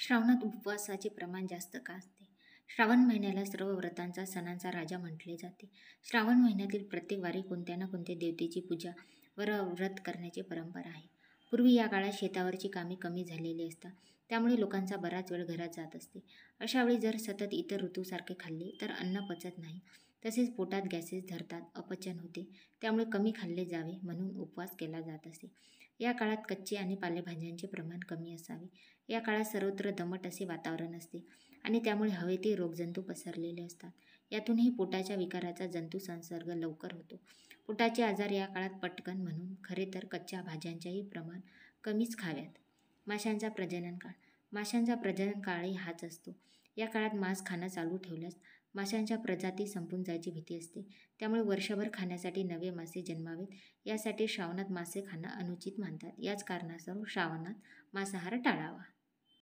श्रावणात उपवासाचे प्रमाण जास्त का असते श्रावण महिन्याला सर्व व्रतांचा सणांचा राजा म्हटले जाते श्रावण महिन्यातील प्रत्येक वारी कोणत्या ना कोणत्या देवतेची पूजा व व्रत करण्याची परंपरा आहे पूर्वी या काळात शेतावरची कामे कमी झालेली असतात त्यामुळे लोकांचा बराच वेळ घरात जात असते अशावेळी जर सतत इतर ऋतूसारखे खाल्ले तर अन्न पचत नाही तसेच पोटात गॅसेस धरतात अपचन होते त्यामुळे कमी खाल्ले जावे म्हणून उपवास केला जात असे या काळात कच्चे आणि पालेभाज्यांचे प्रमाण कमी असावे या काळात सर्वत्र दमट असे वातावरण असते आणि त्यामुळे हवेतील रोगजंतू पसरलेले असतात यातूनही पोटाच्या विकाराचा जंतू संसर्ग लवकर होतो पोटाचे आजार या काळात पटकन म्हणून खरे तर कच्च्या भाज्यांच्याही प्रमाण कमीच खाव्यात माशांचा प्रजनन काळ माशांचा प्रजनन काळही हाच असतो या काळात मांस खाणं चालू ठेवल्यास माशांच्या प्रजाती संपून जायची भीती असते त्यामुळे वर्षभर खाण्यासाठी नवे मासे जन्मावेत यासाठी श्रावणात मासे खाणं अनुचित मानतात याच कारणास्तव श्रावणात मांसाहार टाळावा